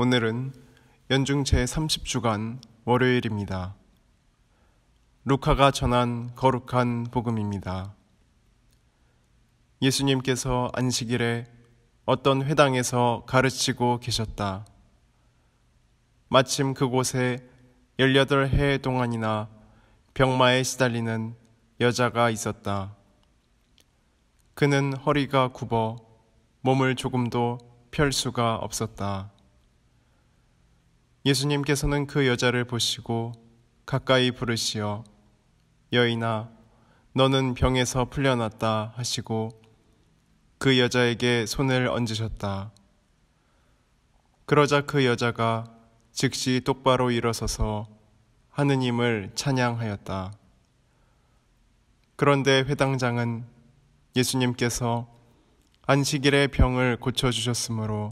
오늘은 연중 제30주간 월요일입니다. 루카가 전한 거룩한 복음입니다. 예수님께서 안식일에 어떤 회당에서 가르치고 계셨다. 마침 그곳에 18해 동안이나 병마에 시달리는 여자가 있었다. 그는 허리가 굽어 몸을 조금도 펼 수가 없었다. 예수님께서는 그 여자를 보시고 가까이 부르시어 여인아 너는 병에서 풀려났다 하시고 그 여자에게 손을 얹으셨다. 그러자 그 여자가 즉시 똑바로 일어서서 하느님을 찬양하였다. 그런데 회당장은 예수님께서 안식일에 병을 고쳐주셨으므로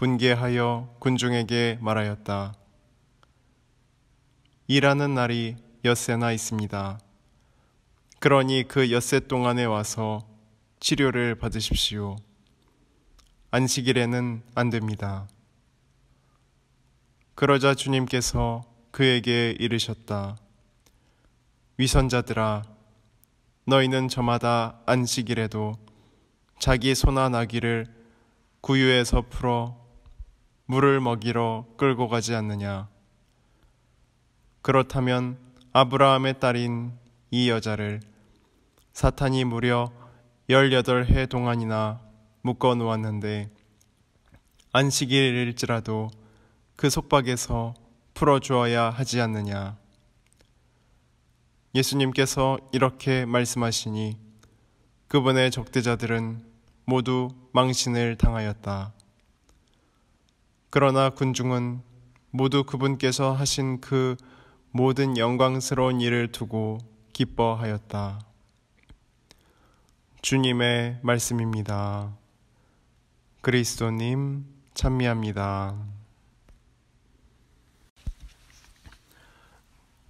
분개하여 군중에게 말하였다. 일하는 날이 엿새나 있습니다. 그러니 그 엿새 동안에 와서 치료를 받으십시오. 안식일에는 안 됩니다. 그러자 주님께서 그에게 이르셨다. 위선자들아, 너희는 저마다 안식일에도 자기 소나 나귀를 구유에서 풀어 물을 먹이러 끌고 가지 않느냐? 그렇다면 아브라함의 딸인 이 여자를 사탄이 무려 18해 동안이나 묶어 놓았는데 안식일일지라도 그 속박에서 풀어주어야 하지 않느냐. 예수님께서 이렇게 말씀하시니 그분의 적대자들은 모두 망신을 당하였다. 그러나 군중은 모두 그분께서 하신 그 모든 영광스러운 일을 두고 기뻐하였다. 주님의 말씀입니다. 그리스도님 찬미합니다.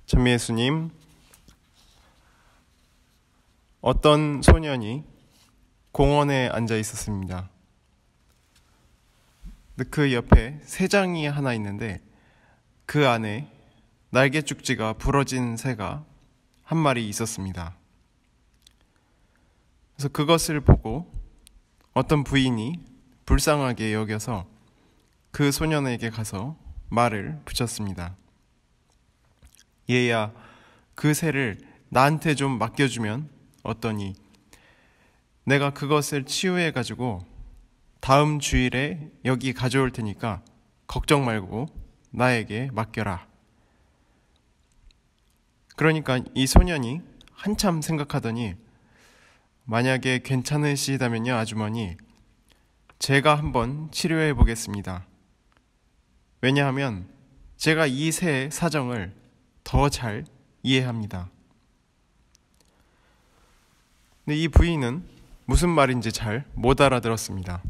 찬미 예수님, 어떤 소년이 공원에 앉아 있었습니다. 근데 그 옆에 새 장이 하나 있는데 그 안에 날개 쪽지가 부러진 새가 한 마리 있었습니다. 그래서 그것을 보고 어떤 부인이 불쌍하게 여겨서 그 소년에게 가서 말을 붙였습니다. 얘야, 그 새를 나한테 좀 맡겨주면 어떠니? 내가 그것을 치유해가지고 다음 주일에 여기 가져올 테니까 걱정 말고 나에게 맡겨라. 그러니까 이 소년이 한참 생각하더니 만약에 괜찮으시다면요, 아주머니. 제가 한번 치료해 보겠습니다. 왜냐하면 제가 이 새의 사정을 더 잘 이해합니다. 근데 이 부인은 무슨 말인지 잘 못 알아들었습니다.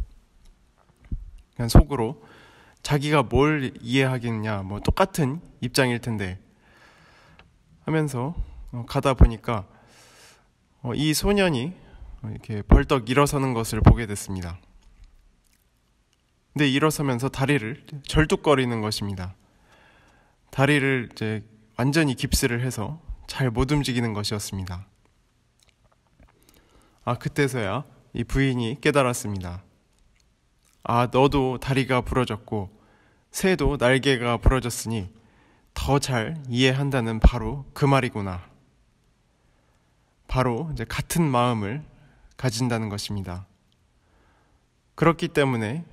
그냥 속으로 자기가 뭘 이해하겠냐, 뭐 똑같은 입장일 텐데 하면서 어, 가다 보니까 어, 이 소년이 어, 이렇게 벌떡 일어서는 것을 보게 됐습니다. 근데 일어서면서 다리를 절뚝거리는 것입니다. 다리를 이제 완전히 깁스를 해서 잘 못 움직이는 것이었습니다. 아, 그때서야 이 부인이 깨달았습니다. 아, 너도 다리가 부러졌고, 새도 날개가 부러졌으니 더 잘 이해한다는 바로 그 말이구나. 바로 같은 마음을 가진다는 것입니다. 그렇기 때문에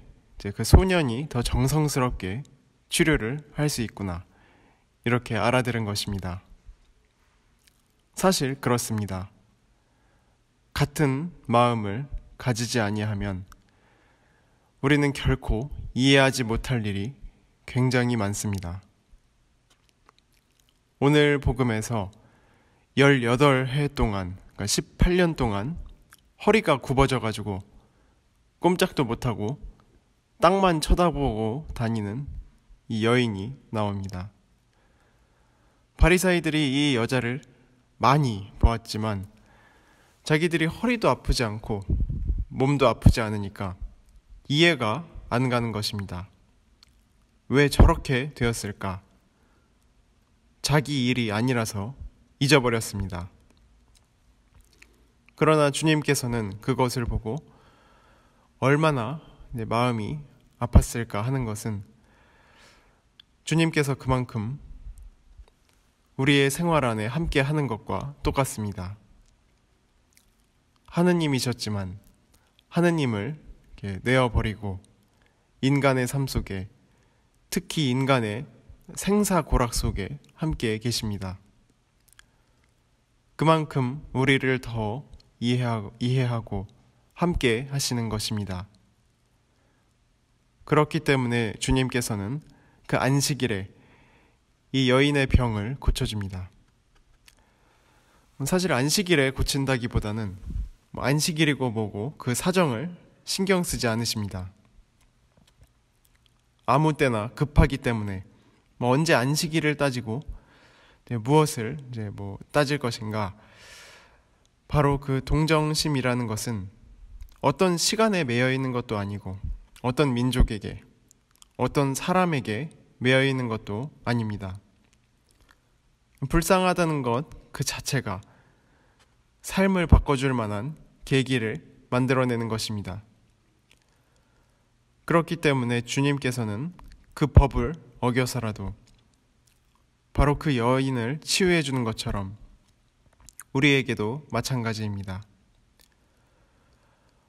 그 소년이 더 정성스럽게 치료를 할 수 있구나. 이렇게 알아들은 것입니다. 사실 그렇습니다. 같은 마음을 가지지 아니하면 우리는 결코 이해하지 못할 일이 굉장히 많습니다. 오늘 복음에서 18회 동안, 그러니까 18년 동안 허리가 굽어져 가지고 꼼짝도 못하고 땅만 쳐다보고 다니는 이 여인이 나옵니다. 바리사이들이 이 여자를 많이 보았지만 자기들이 허리도 아프지 않고 몸도 아프지 않으니까 이해가 안 가는 것입니다. 왜 저렇게 되었을까? 자기 일이 아니라서 잊어버렸습니다. 그러나 주님께서는 그것을 보고 얼마나 내 마음이 아팠을까 하는 것은 주님께서 그만큼 우리의 생활 안에 함께 하는 것과 똑같습니다. 하느님이셨지만 하느님을 내어버리고 인간의 삶 속에 특히 인간의 생사고락 속에 함께 계십니다. 그만큼 우리를 더 이해하고, 이해하고 함께 하시는 것입니다. 그렇기 때문에 주님께서는 그 안식일에 이 여인의 병을 고쳐줍니다. 사실 안식일에 고친다기보다는 뭐 안식일이고 뭐고 그 사정을 신경 쓰지 않으십니다. 아무 때나 급하기 때문에 뭐 언제 안식일을 따지고 무엇을 이제 뭐 따질 것인가 바로 그 동정심이라는 것은 어떤 시간에 매여 있는 것도 아니고 어떤 민족에게 어떤 사람에게 매여 있는 것도 아닙니다. 불쌍하다는 것 그 자체가 삶을 바꿔줄 만한 계기를 만들어내는 것입니다. 그렇기 때문에 주님께서는 그 법을 어겨서라도 바로 그 여인을 치유해 주는 것처럼 우리에게도 마찬가지입니다.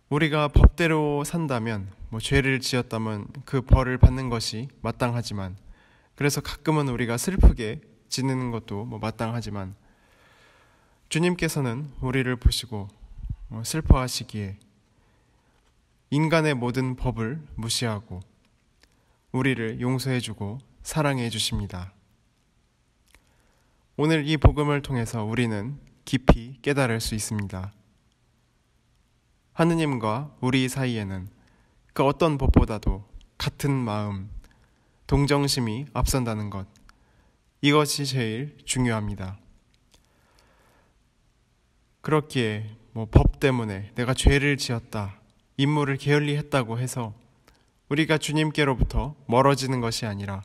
우리가 법대로 산다면 뭐 죄를 지었다면 그 벌을 받는 것이 마땅하지만 그래서 가끔은 우리가 슬프게 지내는 것도 뭐 마땅하지만 주님께서는 우리를 보시고 어, 슬퍼하시기에 인간의 모든 법을 무시하고 우리를 용서해주고 사랑해 주십니다. 오늘 이 복음을 통해서 우리는 깊이 깨달을 수 있습니다. 하느님과 우리 사이에는 그 어떤 법보다도 같은 마음, 동정심이 앞선다는 것, 이것이 제일 중요합니다. 그렇기에 뭐법 때문에 내가 죄를 지었다, 임무를 게을리 했다고 해서 우리가 주님께로부터 멀어지는 것이 아니라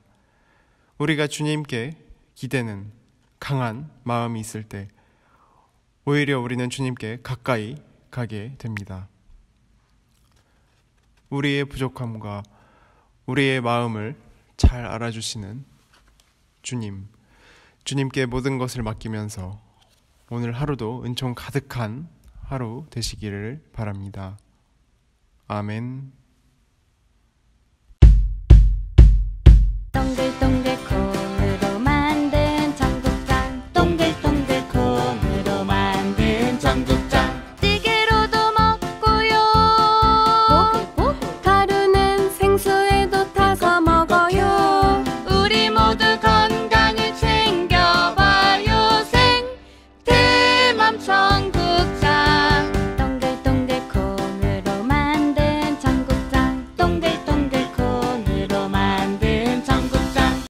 우리가 주님께 기대는 강한 마음이 있을 때 오히려 우리는 주님께 가까이 가게 됩니다. 우리의 부족함과 우리의 마음을 잘 알아주시는 주님, 주님께 모든 것을 맡기면서 오늘 하루도 은총 가득한 하루 되시기를 바랍니다. 아멘.